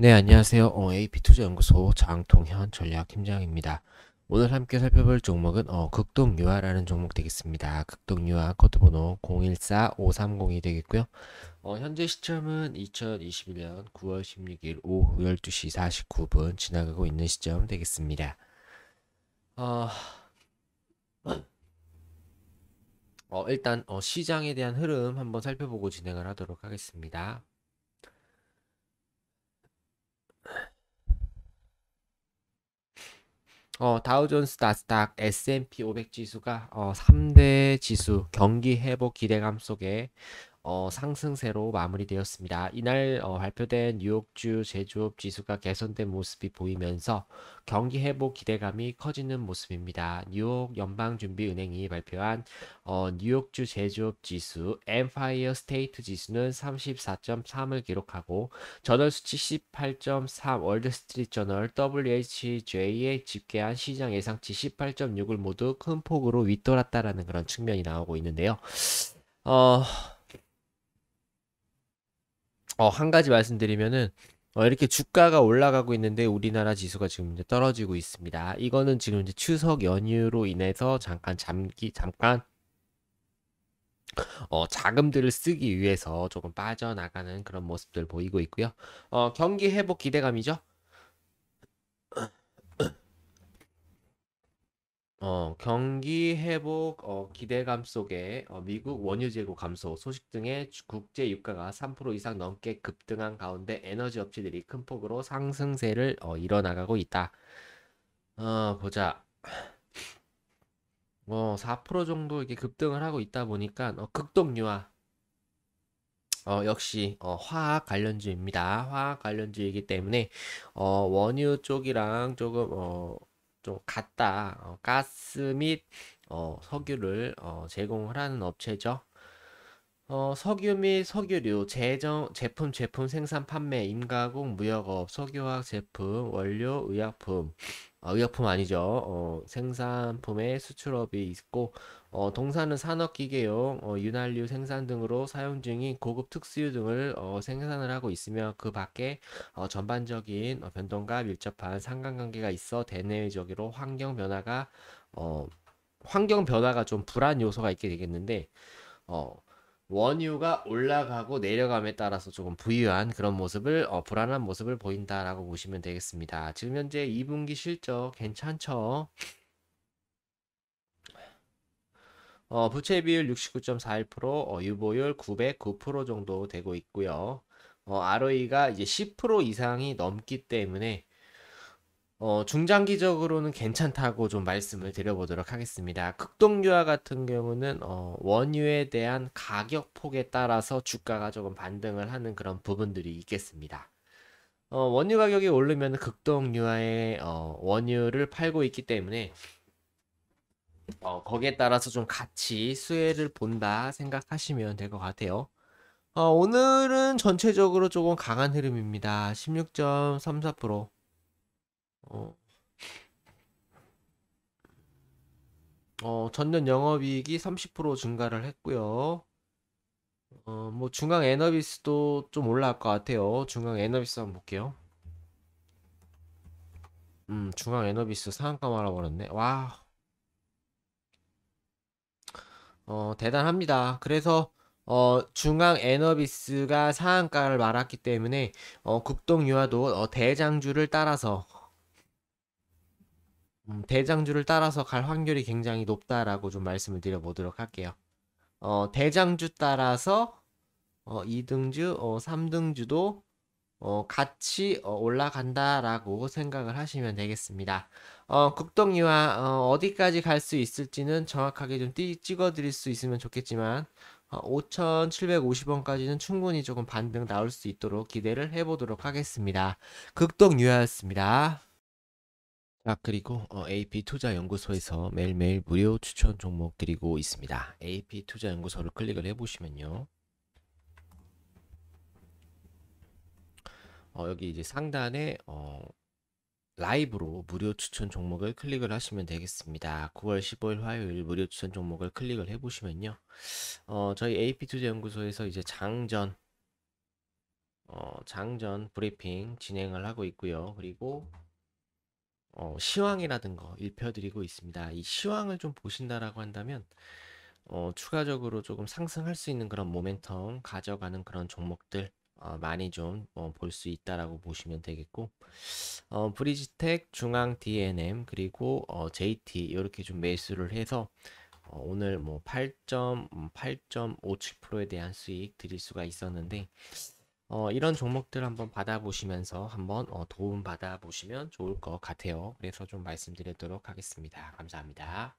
네, 안녕하세요. a 어, 비투자연구소 장동현 전략팀장입니다. 오늘 함께 살펴볼 종목은 어, 극동유화라는 종목 되겠습니다. 극동유화 코드번호 014530이 되겠고요. 어, 현재 시점은 2021년 9월 16일 오후 12시 49분 지나가고 있는 시점 되겠습니다. 어... 어, 일단 어, 시장에 대한 흐름 한번 살펴보고 진행을 하도록 하겠습니다. 어, 다우존스 나스닥 S&P 500 지수가 어, 3대 지수 경기 회복 기대감 속에 어, 상승세로 마무리되었습니다. 이날 어, 발표된 뉴욕주 제조업 지수가 개선된 모습이 보이면서 경기 회복 기대감이 커지는 모습입니다. 뉴욕 연방준비은행이 발표한 어, 뉴욕주 제조업 지수 엠파이어 스테이트 지수는 34.3을 기록하고 저널 수치 18.3 월드스트리트 저널 w h j 에 집계한 시장 예상치 18.6을 모두 큰 폭으로 윗돌았다라는 그런 측면이 나오고 있는데요. 어... 어, 한 가지 말씀드리면은 어, 이렇게 주가가 올라가고 있는데 우리나라 지수가 지금 이제 떨어지고 있습니다. 이거는 지금 이제 추석 연휴로 인해서 잠깐 잠기 잠깐 어, 자금들을 쓰기 위해서 조금 빠져나가는 그런 모습들 보이고 있고요. 어, 경기 회복 기대감이죠. 어, 경기 회복 어, 기대감 속에 어, 미국 원유 재고 감소 소식 등의 국제 유가가 3% 이상 넘게 급등한 가운데 에너지 업체들이 큰 폭으로 상승세를 어, 이뤄나가고 있다. 어, 보자. 어, 뭐, 4% 정도 이게 급등을 하고 있다 보니까 어, 극동유화 어, 역시 어, 화학 관련주입니다. 화학 관련주이기 때문에 어, 원유 쪽이랑 조금 어, 좀 같다. 어, 가스 및 어, 석유를 어, 제공을 하는 업체죠. 어, 석유 및 석유류, 재정 제품, 제품 생산, 판매, 임가공, 무역업, 석유화학 제품, 원료, 의약품, 어, 의약품 아니죠. 어, 생산품의 수출업이 있고, 어, 동산은 산업기계용, 어, 윤활유 생산 등으로 사용 중인 고급 특수유 등을 어, 생산을 하고 있으며 그 밖에 어, 전반적인 어, 변동과 밀접한 상관관계가 있어 대내외적으로 환경 변화가 어, 환경 변화가 좀 불안 요소가 있게 되겠는데, 어, 원유가 올라가고 내려감에 따라서 조금 부유한 그런 모습을 어, 불안한 모습을 보인다라고 보시면 되겠습니다. 지금 현재 2분기 실적 괜찮죠? 어, 부채 비율 69.41%, 어, 유보율 909% 정도 되고 있고요. 어, ROE가 이제 10% 이상이 넘기 때문에 어, 중장기적으로는 괜찮다고 좀 말씀을 드려보도록 하겠습니다. 극동유화 같은 경우는 어, 원유에 대한 가격 폭에 따라서 주가가 조금 반등을 하는 그런 부분들이 있겠습니다. 어, 원유 가격이 오르면 극동유화의 어, 원유를 팔고 있기 때문에 어, 거기에 따라서 좀 같이 수혜를 본다 생각하시면 될 것 같아요. 어, 오늘은 전체적으로 조금 강한 흐름입니다. 16.34% 어. 어, 전년 영업이익이 30% 증가를 했고요. 어, 뭐 중앙 에너비스도 좀 올라갈 것 같아요. 중앙 에너비스 한번 볼게요. 음, 중앙 에너비스 상한가 말아버렸네. 와. 어, 대단합니다. 그래서 어, 중앙 에너비스가 상한가를 말았기 때문에 어, 국동 유화도 어, 대장주를 따라서 음, 대장주를 따라서 갈 확률이 굉장히 높다라고 좀 말씀을 드려보도록 할게요. 어, 대장주 따라서 어, 2등주, 어, 3등주도 어, 같이 어, 올라간다라고 생각을 하시면 되겠습니다. 어, 국동이와 어, 어디까지 갈 수 있을지는 정확하게 좀 띠, 찍어드릴 수 있으면 좋겠지만 어, 5,750원까지는 충분히 조금 반등 나올 수 있도록 기대를 해보도록 하겠습니다. 극동 유아였습니다. 자, 그리고 어, AP 투자 연구소에서 매일매일 무료 추천 종목 드리고 있습니다. AP 투자 연구소를 클릭을 해보시면요. 어, 여기 이제 상단에 어, 라이브로 무료 추천 종목을 클릭을 하시면 되겠습니다. 9월 15일 화요일 무료 추천 종목을 클릭을 해보시면요. 어, 저희 AP 투자 연구소에서 이제 장전 어, 장전 브리핑 진행을 하고 있고요. 그리고 어, 시황이라든가 일펴드리고 있습니다. 이 시황을 좀 보신다라고 한다면 어, 추가적으로 조금 상승할 수 있는 그런 모멘텀 가져가는 그런 종목들 어, 많이 좀 볼수 어, 있다라고 보시면 되겠고 어, 브리지텍, 중앙 D&M 그리고 어, JT 이렇게 좀 매수를 해서 어, 오늘 뭐 8.8.57%에 음, 대한 수익 드릴 수가 있었는데 어, 이런 종목들 한번 받아보시면서 한번 어, 도움 받아보시면 좋을 것 같아요. 그래서 좀 말씀드리도록 하겠습니다. 감사합니다.